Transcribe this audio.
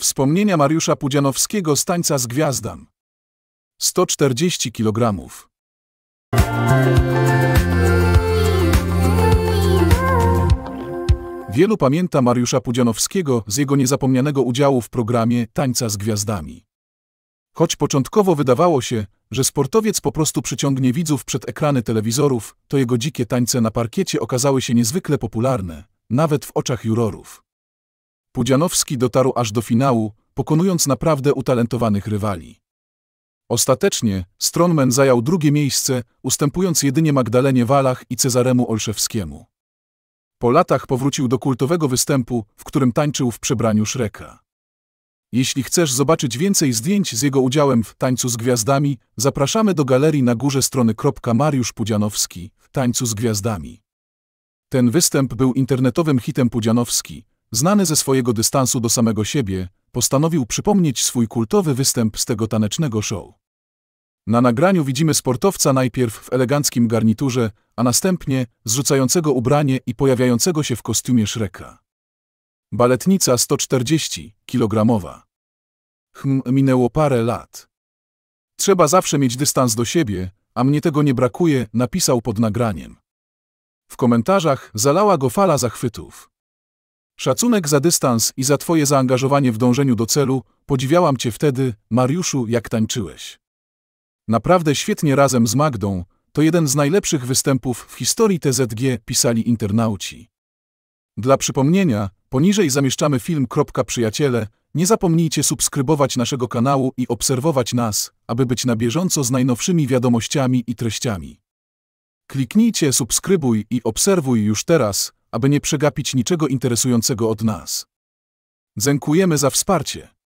Wspomnienia Mariusza Pudzianowskiego z tańca z gwiazdami. 140 kg. Wielu pamięta Mariusza Pudzianowskiego z jego niezapomnianego udziału w programie Tańca z Gwiazdami. Choć początkowo wydawało się, że sportowiec po prostu przyciągnie widzów przed ekrany telewizorów, to jego dzikie tańce na parkiecie okazały się niezwykle popularne, nawet w oczach jurorów. Pudzianowski dotarł aż do finału, pokonując naprawdę utalentowanych rywali. Ostatecznie Stronman zajął drugie miejsce, ustępując jedynie Magdalenie Walach i Cezaremu Olszewskiemu. Po latach powrócił do kultowego występu, w którym tańczył w przebraniu Szreka. Jeśli chcesz zobaczyć więcej zdjęć z jego udziałem w Tańcu z Gwiazdami, zapraszamy do galerii na górze strony. Mariusz Pudzianowski w Tańcu z Gwiazdami. Ten występ był internetowym hitem Pudzianowski, znany ze swojego dystansu do samego siebie, postanowił przypomnieć swój kultowy występ z tego tanecznego show. Na nagraniu widzimy sportowca najpierw w eleganckim garniturze, a następnie zrzucającego ubranie i pojawiającego się w kostiumie Shreka. Baletnica 140 kg. Hm, minęło parę lat. Trzeba zawsze mieć dystans do siebie, a mnie tego nie brakuje, napisał pod nagraniem. W komentarzach zalała go fala zachwytów. Szacunek za dystans i za twoje zaangażowanie w dążeniu do celu, podziwiałam cię wtedy, Mariuszu, jak tańczyłeś. Naprawdę świetnie razem z Magdą, to jeden z najlepszych występów w historii TZG, pisali internauci. Dla przypomnienia, poniżej zamieszczamy film. Przyjaciele, nie zapomnijcie subskrybować naszego kanału i obserwować nas, aby być na bieżąco z najnowszymi wiadomościami i treściami. Kliknijcie subskrybuj i obserwuj już teraz, aby nie przegapić niczego interesującego od nas. Dziękujemy za wsparcie.